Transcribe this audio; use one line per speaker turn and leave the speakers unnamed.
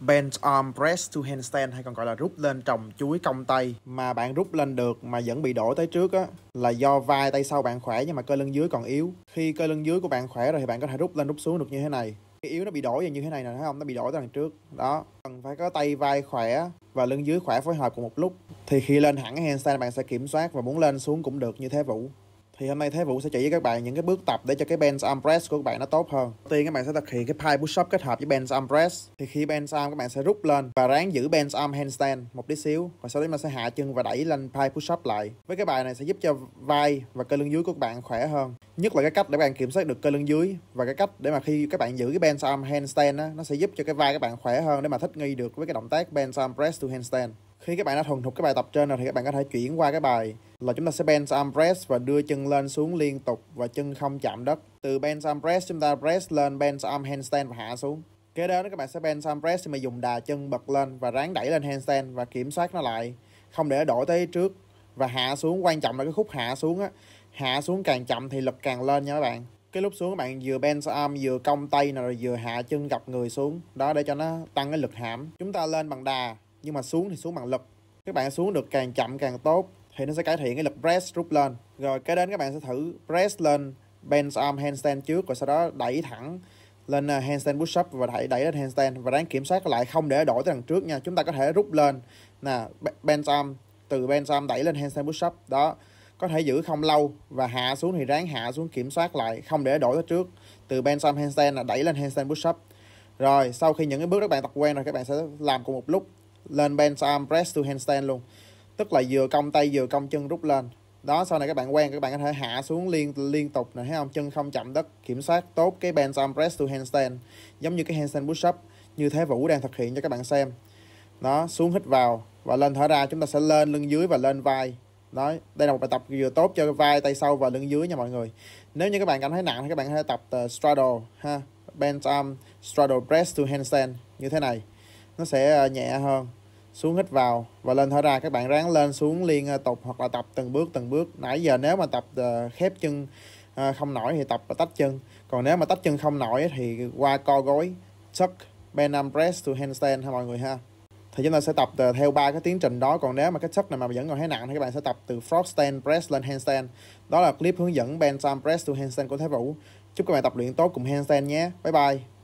bench arm press to handstand hay còn gọi là rút lên trồng chuối cong tay mà bạn rút lên được mà vẫn bị đổ tới trước á là do vai tay sau bạn khỏe nhưng mà cơ lưng dưới còn yếu khi cơ lưng dưới của bạn khỏe rồi thì bạn có thể rút lên rút xuống được như thế này cái yếu nó bị đổi vào như thế này nè thấy không nó bị đổi từ đằng trước đó cần phải có tay vai khỏe và lưng dưới khỏe phối hợp cùng một lúc thì khi lên hẳn handstand bạn sẽ kiểm soát và muốn lên xuống cũng được như thế vũ thì hôm nay Thế Vũ sẽ chỉ với các bạn những cái bước tập để cho cái bench arm press của các bạn nó tốt hơn. Đầu tiên các bạn sẽ thực hiện cái pie push up kết hợp với bench arm press. Thì khi bench arm các bạn sẽ rút lên và ráng giữ bench arm handstand một tí xíu. Và sau đó mình sẽ hạ chân và đẩy lên pie push up lại. Với cái bài này sẽ giúp cho vai và cơ lưng dưới của các bạn khỏe hơn. Nhất là cái cách để bạn kiểm soát được cơ lưng dưới và cái cách để mà khi các bạn giữ cái bench arm handstand á, nó sẽ giúp cho cái vai các bạn khỏe hơn để mà thích nghi được với cái động tác bench arm press to handstand. Khi các bạn đã thuần thục cái bài tập trên rồi thì các bạn có thể chuyển qua cái bài là chúng ta sẽ bench arm press và đưa chân lên xuống liên tục và chân không chạm đất. Từ bench arm press chúng ta press lên bench arm handstand và hạ xuống. Kế đến các bạn sẽ bench arm press thì mà dùng đà chân bật lên và ráng đẩy lên handstand và kiểm soát nó lại, không để đổi tới trước và hạ xuống quan trọng là cái khúc hạ xuống á, hạ xuống càng chậm thì lực càng lên nha các bạn cái lúc xuống các bạn vừa bench arm vừa cong tay rồi vừa hạ chân gặp người xuống đó để cho nó tăng cái lực hãm chúng ta lên bằng đà nhưng mà xuống thì xuống bằng lực các bạn xuống được càng chậm càng tốt thì nó sẽ cải thiện cái lực press rút lên rồi cái đến các bạn sẽ thử press lên bench arm handstand trước rồi sau đó đẩy thẳng lên à, handstand push up và đẩy đẩy lên handstand và ráng kiểm soát lại không để đổi tới đằng trước nha chúng ta có thể rút lên nè bench arm từ bench arm đẩy lên handstand push up đó có thể giữ không lâu và hạ xuống thì ráng hạ xuống kiểm soát lại không để đổi tới trước từ bench arm handstand là đẩy lên handstand push up rồi sau khi những cái bước các bạn tập quen rồi các bạn sẽ làm cùng một lúc lên bench arm press to handstand luôn tức là vừa cong tay vừa cong chân rút lên đó sau này các bạn quen các bạn có thể hạ xuống liên liên tục này thấy không chân không chạm đất kiểm soát tốt cái bench arm press to handstand giống như cái handstand push up như thế vũ đang thực hiện cho các bạn xem đó xuống hít vào và lên thở ra chúng ta sẽ lên lưng dưới và lên vai đó đây là một bài tập vừa tốt cho vai tay sau và lưng dưới nha mọi người nếu như các bạn cảm thấy nặng thì các bạn hãy tập uh, straddle ha bench arm straddle press to handstand như thế này nó sẽ ờ, nhẹ hơn xuống hít vào và lên thở ra các bạn ráng lên xuống liên ờ, tục hoặc là tập từng bước từng bước nãy giờ nếu mà tập ờ, khép chân không nổi thì tập và tách chân còn nếu mà tách chân không nổi thì qua co gối suck bench arm press to handstand ha mọi người ha thì chúng ta sẽ tập theo ba cái tiến trình đó còn nếu mà cái suck này mà vẫn còn thấy nặng thì các bạn sẽ tập từ frog stand press lên handstand đó là clip hướng dẫn bench arm press to handstand của Thái Vũ chúc các bạn tập luyện tốt cùng handstand nhé bye bye